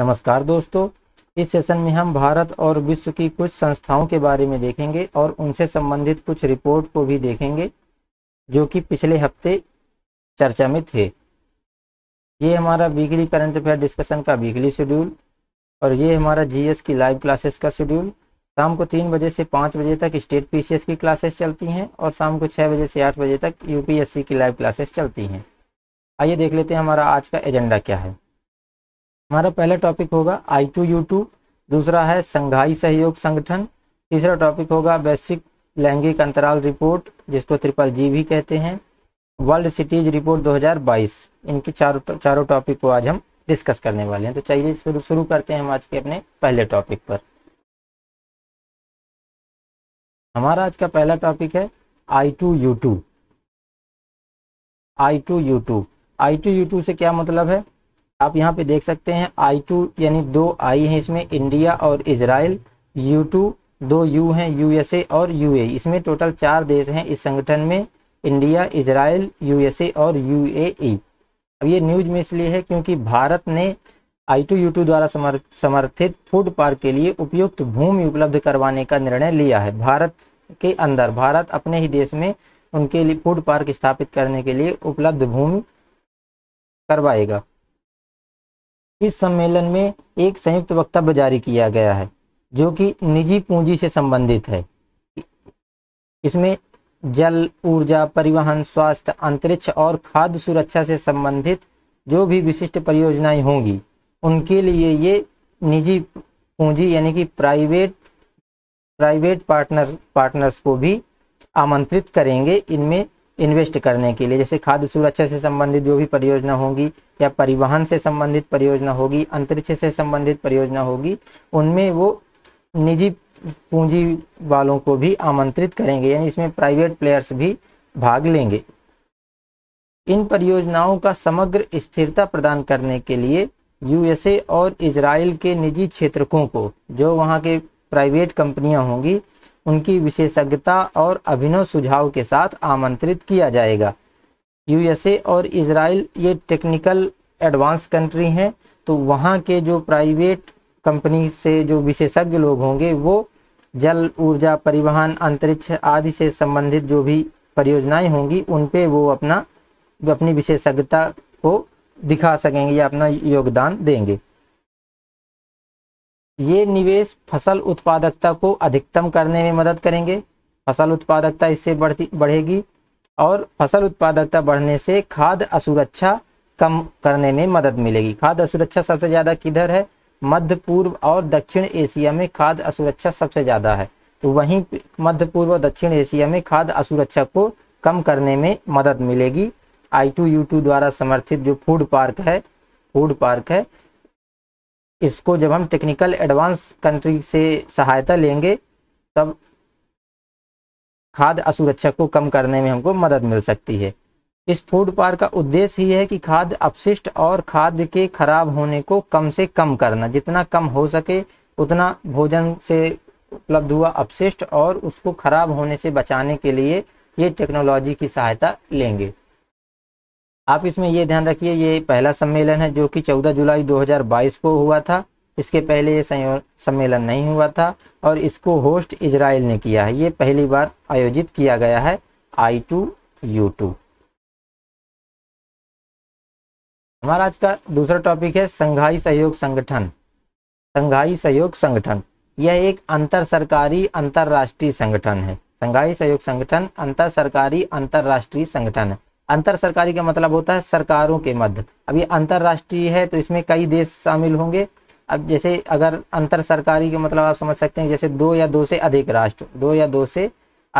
नमस्कार दोस्तों इस सेशन में हम भारत और विश्व की कुछ संस्थाओं के बारे में देखेंगे और उनसे संबंधित कुछ रिपोर्ट को भी देखेंगे जो कि पिछले हफ्ते चर्चा में थे ये हमारा वीकली करंट अफेयर डिस्कशन का वीकली शेड्यूल और ये हमारा जीएस की लाइव क्लासेस का शेड्यूल शाम को तीन बजे से पाँच बजे तक स्टेट पीसीएस की क्लासेस चलती हैं और शाम को छः बजे से आठ बजे तक यूपीएससी की लाइव क्लासेस चलती हैं आइए देख लेते हैं हमारा आज का एजेंडा क्या है हमारा पहला टॉपिक होगा आई टू यू टू दूसरा है संघाई सहयोग संगठन तीसरा टॉपिक होगा वैश्विक लैंगिक अंतराल रिपोर्ट जिसको त्रिपल जी भी कहते हैं वर्ल्ड सिटीज रिपोर्ट 2022 इनके चारों चारों टॉपिक को आज हम डिस्कस करने वाले हैं तो चलिए शुरू शुरू करते हैं हम आज के अपने पहले टॉपिक पर हमारा आज का पहला टॉपिक है I two U two I two U two I two U two से क्या मतलब है आप यहाँ पे देख सकते हैं आई टू यानी दो आई है इसमें इंडिया और इसराइल यू टू दो यू हैं यूएसए और यूए e। इसमें टोटल चार देश हैं इस संगठन में इंडिया इसराइल यूएसए और यूएई e। अब ये न्यूज में इसलिए है क्योंकि भारत ने आई टू यू टू द्वारा समर, समर्थित फूड पार्क के लिए उपयुक्त भूमि उपलब्ध करवाने का निर्णय लिया है भारत के अंदर भारत अपने ही देश में उनके लिए फूड पार्क स्थापित करने के लिए उपलब्ध भूमि करवाएगा इस सम्मेलन में एक संयुक्त वक्तव्य जारी किया गया है जो कि निजी पूंजी से संबंधित है इसमें जल ऊर्जा परिवहन स्वास्थ्य अंतरिक्ष और खाद्य सुरक्षा से संबंधित जो भी विशिष्ट परियोजनाएं होंगी उनके लिए ये निजी पूंजी यानी कि प्राइवेट प्राइवेट पार्टनर पार्टनर्स को भी आमंत्रित करेंगे इनमें इन्वेस्ट करने के लिए जैसे खाद्य सुरक्षा से संबंधित जो भी परियोजना होगी या परिवहन से संबंधित परियोजना होगी अंतरिक्ष से संबंधित परियोजना होगी उनमें वो निजी पूंजी वालों को भी आमंत्रित करेंगे यानी इसमें प्राइवेट प्लेयर्स भी भाग लेंगे इन परियोजनाओं का समग्र स्थिरता प्रदान करने के लिए यूएसए और इसराइल के निजी क्षेत्रकों को जो वहाँ के प्राइवेट कंपनियां होंगी उनकी विशेषज्ञता और अभिनव सुझाव के साथ आमंत्रित किया जाएगा यूएसए और इसराइल ये टेक्निकल एडवांस कंट्री हैं तो वहाँ के जो प्राइवेट कंपनी से जो विशेषज्ञ लोग होंगे वो जल ऊर्जा परिवहन अंतरिक्ष आदि से संबंधित जो भी परियोजनाएं होंगी उन पे वो अपना अपनी विशेषज्ञता को दिखा सकेंगे या अपना योगदान देंगे ये निवेश फसल उत्पादकता को अधिकतम करने में मदद करेंगे फसल उत्पादकता इससे बढ़ती बढ़ेगी और फसल उत्पादकता बढ़ने से खाद्य असुरक्षा कम करने में मदद मिलेगी खाद्य असुरक्षा सबसे ज़्यादा किधर है मध्य पूर्व और दक्षिण एशिया में खाद्य असुरक्षा सबसे ज़्यादा है तो वहीं मध्य पूर्व और दक्षिण एशिया में खाद्य असुरक्षा को कम करने में मदद मिलेगी आई टू यू टू द्वारा समर्थित जो फूड पार्क है फूड पार्क है इसको जब हम टेक्निकल एडवांस कंट्री से सहायता लेंगे तब खाद्य असुरक्षा को कम करने में हमको मदद मिल सकती है इस फूड पार्क का उद्देश्य ये है कि खाद्य अपशिष्ट और खाद्य के खराब होने को कम से कम करना जितना कम हो सके उतना भोजन से उपलब्ध हुआ अपशिष्ट और उसको खराब होने से बचाने के लिए ये टेक्नोलॉजी की सहायता लेंगे आप इसमें ये ध्यान रखिए ये पहला सम्मेलन है जो कि 14 जुलाई 2022 को हुआ था इसके पहले ये सम्मेलन नहीं हुआ था और इसको होस्ट इजराइल ने किया है ये पहली बार आयोजित किया गया है आई टू यू टू हमारा आज का दूसरा टॉपिक है संघाई सहयोग संगठन संघाई सहयोग संगठन यह एक अंतर सरकारी अंतर्राष्ट्रीय संगठन है संघाई सहयोग संगठन अंतर सरकारी अंतर्राष्ट्रीय संगठन है अंतर सरकारी का मतलब होता है सरकारों के मध्य अब ये अंतर्राष्ट्रीय है तो इसमें कई देश शामिल होंगे अब जैसे अगर अंतर सरकारी का मतलब आप समझ सकते हैं जैसे दो या दो से अधिक राष्ट्र दो या दो से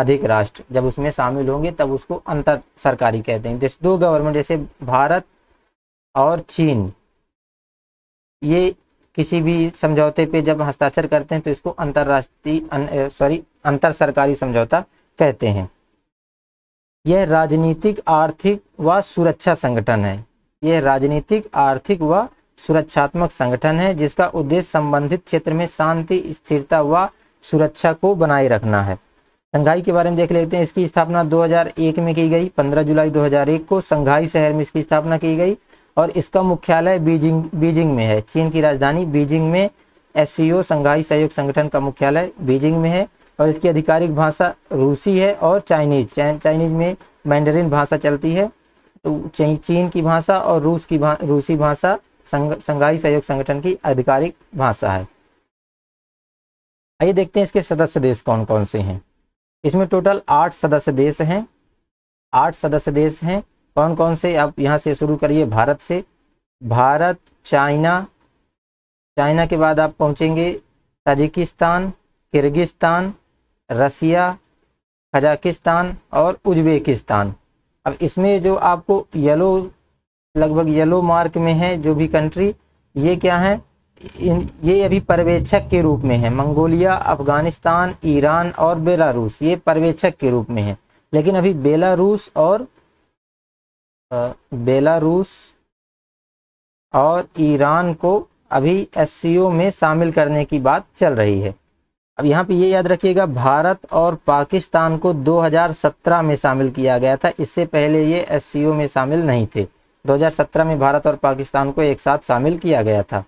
अधिक राष्ट्र जब उसमें शामिल होंगे तब उसको अंतर सरकारी कहते हैं जैसे दो गवर्नमेंट जैसे भारत और चीन ये किसी भी समझौते पे जब हस्ताक्षर करते हैं तो इसको अंतर्राष्ट्रीय अन, सॉरी अंतर सरकारी समझौता कहते हैं यह राजनीतिक आर्थिक व सुरक्षा संगठन है यह राजनीतिक आर्थिक व सुरक्षात्मक संगठन है जिसका उद्देश्य संबंधित क्षेत्र में शांति स्थिरता व सुरक्षा को बनाए रखना है संघाई के बारे में देख लेते हैं इसकी स्थापना 2001 में की गई 15 जुलाई 2001 को संघाई शहर में इसकी स्थापना की गई और इसका मुख्यालय बीजिंग बीजिंग में है चीन की राजधानी बीजिंग में एस संघाई सहयोग संगठन का मुख्यालय बीजिंग में है और इसकी आधिकारिक भाषा रूसी है और चाइनीज चाइनीज में मैंडरिन भाषा चलती है तो चीन की भाषा और रूस की भा, रूसी भाषा संग, संघाई सहयोग संगठन की आधिकारिक भाषा है आइए देखते हैं इसके सदस्य देश कौन कौन से हैं इसमें टोटल आठ सदस्य देश हैं आठ सदस्य देश हैं कौन कौन से आप यहाँ से शुरू करिए भारत से भारत चाइना चाइना के बाद आप पहुँचेंगे ताजिकिस्तान किर्गिस्तान रसिया कजाकिस्तान और उज्बेकिस्तान अब इसमें जो आपको येलो लगभग येलो मार्क में है जो भी कंट्री ये क्या है इन ये अभी पर्यवेक्षक के रूप में है मंगोलिया अफगानिस्तान ईरान और बेलारूस ये पर्यवेक्षक के रूप में है लेकिन अभी बेलारूस और बेलारूस और ईरान को अभी एस में शामिल करने की बात चल रही है अब यहाँ पे ये याद रखिएगा भारत और पाकिस्तान को 2017 में शामिल किया गया था इससे पहले ये एस में शामिल नहीं थे 2017 में भारत और पाकिस्तान को एक साथ शामिल किया गया था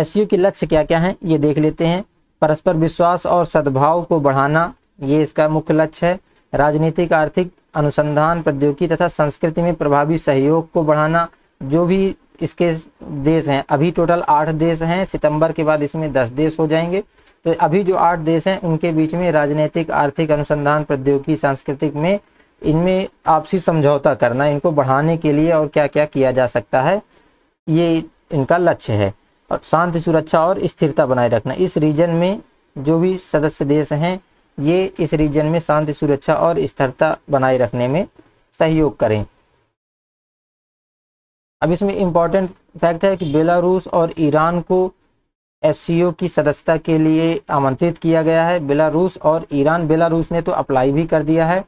एस के लक्ष्य क्या क्या हैं ये देख लेते हैं परस्पर विश्वास और सद्भाव को बढ़ाना ये इसका मुख्य लक्ष्य है राजनीतिक आर्थिक अनुसंधान प्रौद्योगिकी तथा संस्कृति में प्रभावी सहयोग को बढ़ाना जो भी इसके देश हैं अभी टोटल आठ देश हैं सितंबर के बाद इसमें दस देश हो जाएंगे तो अभी जो आठ देश हैं उनके बीच में राजनीतिक आर्थिक अनुसंधान प्रौद्योगिकी सांस्कृतिक में इनमें आपसी समझौता करना इनको बढ़ाने के लिए और क्या क्या किया जा सकता है ये इनका लक्ष्य है और शांति सुरक्षा और स्थिरता बनाए रखना इस रीजन में जो भी सदस्य देश हैं ये इस रीजन में शांति सुरक्षा और स्थिरता बनाए रखने में सहयोग करें अब इसमें इम्पॉर्टेंट फैक्ट है कि बेलारूस और ईरान को एस की सदस्यता के लिए आमंत्रित किया गया है बेलारूस और ईरान बेलारूस ने तो अप्लाई भी कर दिया है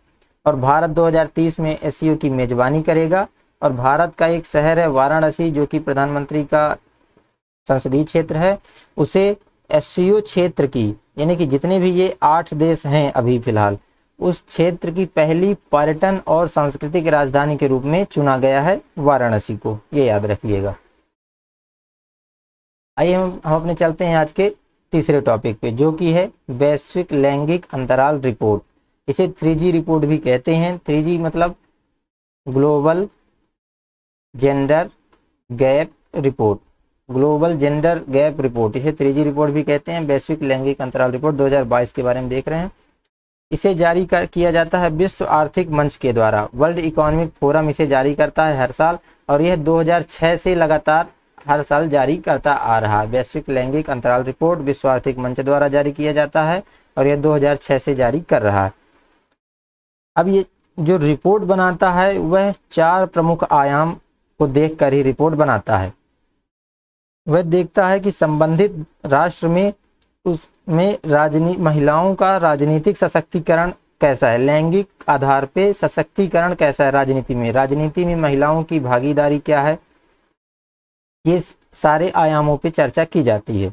और भारत 2030 में एस की मेज़बानी करेगा और भारत का एक शहर है वाराणसी जो कि प्रधानमंत्री का संसदीय क्षेत्र है उसे एस क्षेत्र की यानी कि जितने भी ये आठ देश हैं अभी फिलहाल उस क्षेत्र की पहली पर्यटन और सांस्कृतिक राजधानी के रूप में चुना गया है वाराणसी को ये याद रखिएगा आइए हम हम अपने चलते हैं आज के तीसरे टॉपिक पे जो कि है वैश्विक लैंगिक अंतराल रिपोर्ट इसे थ्री रिपोर्ट भी कहते हैं थ्री मतलब global gender gap report global gender gap report इसे थ्री रिपोर्ट भी कहते हैं वैश्विक लैंगिक अंतराल रिपोर्ट 2022 के बारे में देख रहे हैं इसे जारी कर किया जाता है विश्व आर्थिक मंच के द्वारा वर्ल्ड इकोनॉमिक फोरम इसे जारी करता है हर साल और यह 2006 से लगातार हर साल जारी करता आ रहा है वैश्विक लैंगिक अंतराल रिपोर्ट विश्व आर्थिक मंच द्वारा जारी किया जाता है और यह 2006 से जारी कर रहा है अब ये जो रिपोर्ट बनाता है वह चार प्रमुख आयाम को देखकर ही रिपोर्ट बनाता है वह देखता है कि संबंधित राष्ट्र में उसमें राजनी महिलाओं का राजनीतिक सशक्तिकरण कैसा है लैंगिक आधार पर सशक्तिकरण कैसा है राजनीति में राजनीति में महिलाओं की भागीदारी क्या है ये सारे आयामों पर चर्चा की जाती है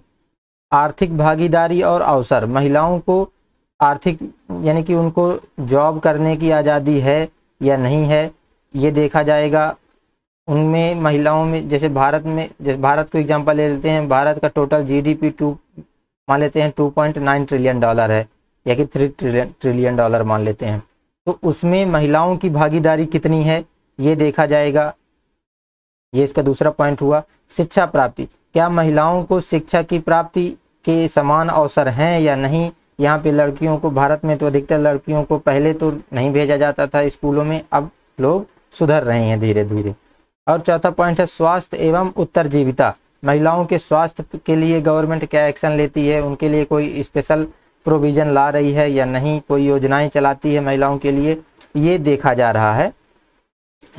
आर्थिक भागीदारी और अवसर महिलाओं को आर्थिक यानी कि उनको जॉब करने की आज़ादी है या नहीं है ये देखा जाएगा उनमें महिलाओं में जैसे भारत में जैसे भारत को एग्जांपल ले लेते हैं भारत का टोटल जीडीपी टू मान लेते हैं two point nine trillion dollar है या कि थ्री ट्रिलियन ट्रिलियन डॉलर मान लेते हैं तो उसमें महिलाओं की भागीदारी कितनी है ये देखा जाएगा ये इसका दूसरा पॉइंट हुआ शिक्षा प्राप्ति क्या महिलाओं को शिक्षा की प्राप्ति के समान अवसर हैं या नहीं यहाँ पे लड़कियों को भारत में तो अधिकतर लड़कियों को पहले तो नहीं भेजा जाता था स्कूलों में अब लोग सुधर रहे हैं धीरे धीरे और चौथा पॉइंट है स्वास्थ्य एवं जीविता महिलाओं के स्वास्थ्य के लिए गवर्नमेंट क्या एक्शन लेती है उनके लिए कोई स्पेशल प्रोविज़न ला रही है या नहीं कोई योजनाएं चलाती है महिलाओं के लिए ये देखा जा रहा है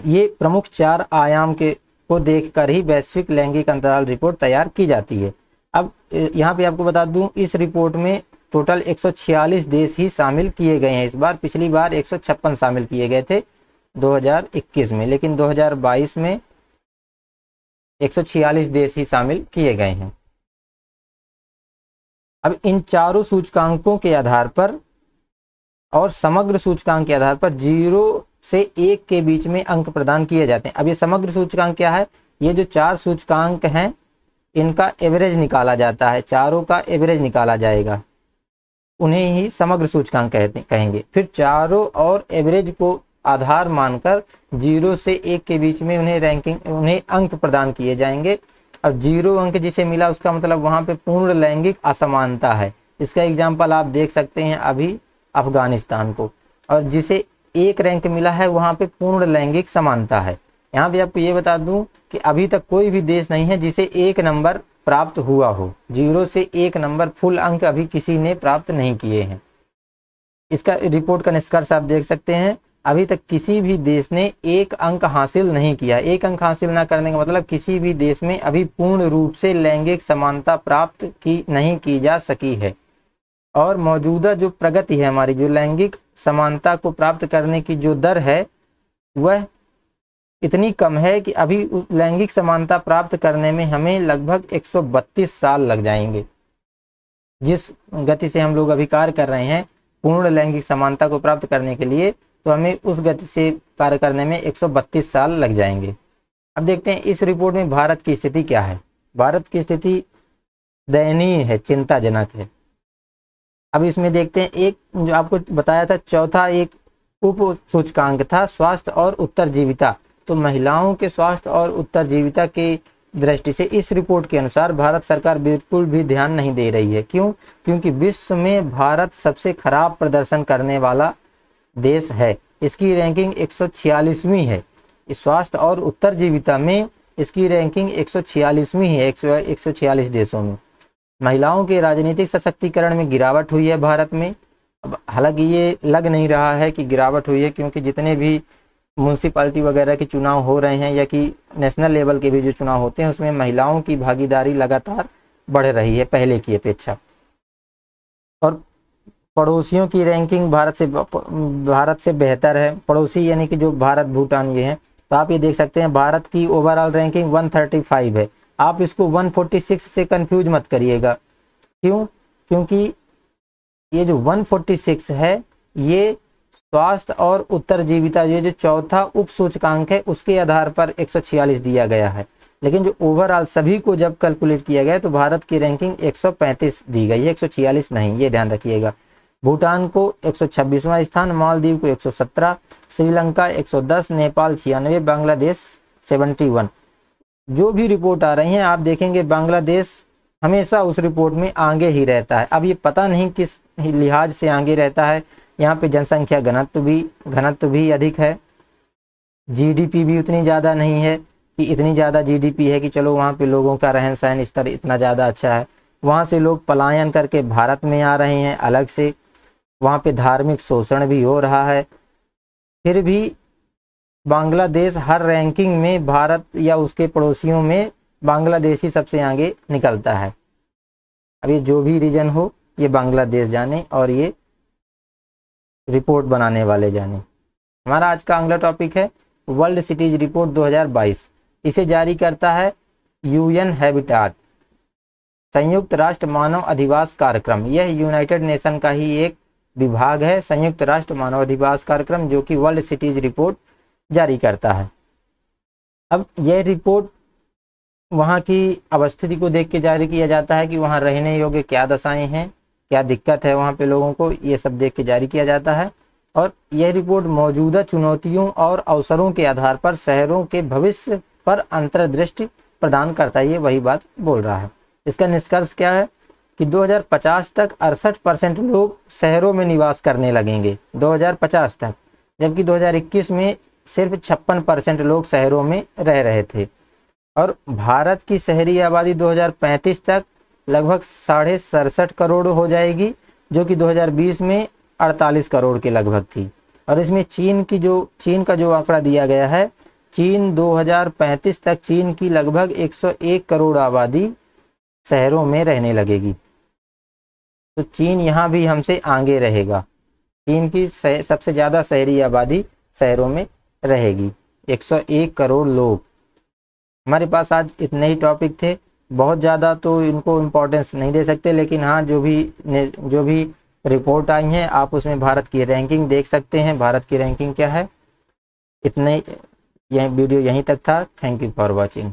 ये प्रमुख चार आयाम के को देखकर ही वैश्विक लैंगिक अंतराल रिपोर्ट तैयार की जाती है अब यहाँ पे आपको बता दूं इस रिपोर्ट में टोटल 146 देश ही शामिल किए गए हैं इस बार पिछली बार एक शामिल किए गए थे 2021 में लेकिन 2022 में 146 देश ही शामिल किए गए हैं अब इन चारों सूचकांकों के आधार पर और समग्र सूचकांक के आधार पर जीरो से एक के बीच में अंक प्रदान किए जाते हैं अब ये समग्र सूचकांक क्या है ये जो चार सूचकांक हैं इनका एवरेज निकाला जाता है चारों का एवरेज निकाला जाएगा उन्हें ही समग्र सूचकांक कहते कहेंगे फिर चारों और एवरेज को आधार मानकर जीरो से एक के बीच में उन्हें रैंकिंग उन्हें अंक प्रदान किए जाएंगे अब जीरो अंक जिसे मिला उसका मतलब वहां पे पूर्ण लैंगिक असमानता है इसका एग्जाम्पल आप देख सकते हैं अभी अफगानिस्तान को और जिसे एक रैंक मिला है वहां पे पूर्ण लैंगिक समानता है यहाँ पे आपको ये बता दूं कि अभी तक कोई भी देश नहीं है जिसे एक नंबर प्राप्त हुआ हो जीरो से एक नंबर फुल अंक अभी किसी ने प्राप्त नहीं किए हैं इसका रिपोर्ट का निष्कर्ष आप देख सकते हैं अभी तक किसी भी देश ने एक अंक हासिल नहीं किया एक अंक हासिल ना करने का मतलब किसी भी देश में अभी पूर्ण रूप से लैंगिक समानता प्राप्त की नहीं की जा सकी है और मौजूदा जो प्रगति है हमारी जो लैंगिक समानता को प्राप्त करने की जो दर है वह इतनी कम है कि अभी लैंगिक समानता प्राप्त करने में हमें लगभग 132 साल लग जाएंगे जिस गति से हम लोग अभी कार्य कर रहे हैं पूर्ण लैंगिक समानता को प्राप्त करने के लिए तो हमें उस गति से कार्य करने में 132 साल लग जाएंगे अब देखते हैं इस रिपोर्ट में भारत की स्थिति क्या है भारत की स्थिति दयनीय है चिंताजनक है अब इसमें देखते हैं एक जो आपको बताया था चौथा एक उप सूचकांक था स्वास्थ्य और उत्तर जीविता तो महिलाओं के स्वास्थ्य और उत्तर जीविता के दृष्टि से इस रिपोर्ट के अनुसार भारत सरकार बिल्कुल भी ध्यान नहीं दे रही है क्यों क्योंकि विश्व में भारत सबसे खराब प्रदर्शन करने वाला देश है इसकी रैंकिंग एक है इस स्वास्थ्य और उत्तर जीविता में इसकी रैंकिंग एक सौ छियालीसवीं है एक सौ छियालीस देशों में महिलाओं के राजनीतिक सशक्तिकरण में गिरावट हुई है भारत में अब हालांकि ये लग नहीं रहा है कि गिरावट हुई है क्योंकि जितने भी म्यूनसिपाली वगैरह के चुनाव हो रहे हैं या कि नेशनल लेवल के भी जो चुनाव होते हैं उसमें महिलाओं की भागीदारी लगातार बढ़ रही है पहले की अपेक्षा और पड़ोसियों की रैंकिंग भारत से भारत से बेहतर है पड़ोसी यानी कि जो भारत भूटान ये हैं तो आप ये देख सकते हैं भारत की ओवरऑल रैंकिंग 135 है आप इसको 146 से कंफ्यूज मत करिएगा क्यों क्योंकि ये जो 146 है ये स्वास्थ्य और उत्तरजीविता ये जो चौथा उप सूचकांक है उसके आधार पर 146 दिया गया है लेकिन जो ओवरऑल सभी को जब कैलकुलेट किया गया तो भारत की रैंकिंग 135 दी गई है एक नहीं ये ध्यान रखिएगा भूटान को 126वां स्थान मालदीव को 117 श्रीलंका 110 नेपाल छियानवे बांग्लादेश 71 जो भी रिपोर्ट आ रही है आप देखेंगे बांग्लादेश हमेशा उस रिपोर्ट में आगे ही रहता है अब ये पता नहीं किस लिहाज से आगे रहता है यहाँ पे जनसंख्या घनत्व भी घनत्व भी अधिक है जीडीपी भी उतनी ज़्यादा नहीं है कि इतनी ज़्यादा जीडीपी है कि चलो वहाँ पे लोगों का रहन सहन स्तर इतना ज़्यादा अच्छा है वहाँ से लोग पलायन करके भारत में आ रहे हैं अलग से वहाँ पे धार्मिक शोषण भी हो रहा है फिर भी बांग्लादेश हर रैंकिंग में भारत या उसके पड़ोसियों में बांग्लादेश सबसे आगे निकलता है अब ये जो भी रीजन हो ये बांग्लादेश जाने और ये रिपोर्ट बनाने वाले जाने हमारा आज का अगला टॉपिक है वर्ल्ड सिटीज रिपोर्ट 2022 इसे जारी करता है यूएन हैबिटाट संयुक्त राष्ट्र मानव अधिवास कार्यक्रम यह यूनाइटेड नेशन का ही एक विभाग है संयुक्त राष्ट्र मानव अधिवास कार्यक्रम जो कि वर्ल्ड सिटीज रिपोर्ट जारी करता है अब यह रिपोर्ट वहाँ की अवस्थिति को देख के जारी किया जाता है कि वहाँ रहने योग्य क्या दशाएं हैं क्या दिक्कत है वहाँ पे लोगों को ये सब देख के जारी किया जाता है और यह रिपोर्ट मौजूदा चुनौतियों और अवसरों के आधार पर शहरों के भविष्य पर अंतर्दृष्टि प्रदान करता है ये वही बात बोल रहा है इसका निष्कर्ष क्या है कि 2050 तक अड़सठ परसेंट लोग शहरों में निवास करने लगेंगे 2050 तक जबकि 2021 में सिर्फ छप्पन परसेंट लोग शहरों में रह रहे थे और भारत की शहरी आबादी 2035 तक लगभग साढ़े सड़सठ करोड़ हो जाएगी जो कि 2020 में 48 करोड़ के लगभग थी और इसमें चीन की जो चीन का जो आंकड़ा दिया गया है चीन 2035 तक चीन की लगभग 101 करोड़ आबादी शहरों में रहने लगेगी तो चीन यहाँ भी हमसे आगे रहेगा चीन की सबसे ज़्यादा शहरी आबादी शहरों में रहेगी 101 करोड़ लोग हमारे पास आज इतने ही टॉपिक थे बहुत ज़्यादा तो इनको इम्पोर्टेंस नहीं दे सकते लेकिन हाँ जो भी जो भी रिपोर्ट आई है आप उसमें भारत की रैंकिंग देख सकते हैं भारत की रैंकिंग क्या है इतने यह वीडियो यहीं तक था थैंक यू फॉर वॉचिंग